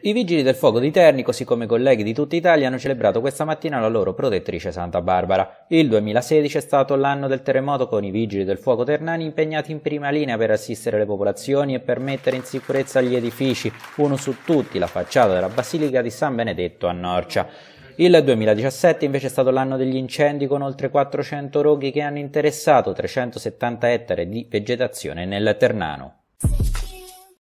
I vigili del fuoco di Terni, così come i colleghi di tutta Italia, hanno celebrato questa mattina la loro protettrice Santa Barbara. Il 2016 è stato l'anno del terremoto con i vigili del fuoco ternani impegnati in prima linea per assistere le popolazioni e per mettere in sicurezza gli edifici, uno su tutti la facciata della Basilica di San Benedetto a Norcia. Il 2017 invece è stato l'anno degli incendi con oltre 400 roghi che hanno interessato 370 ettari di vegetazione nel Ternano.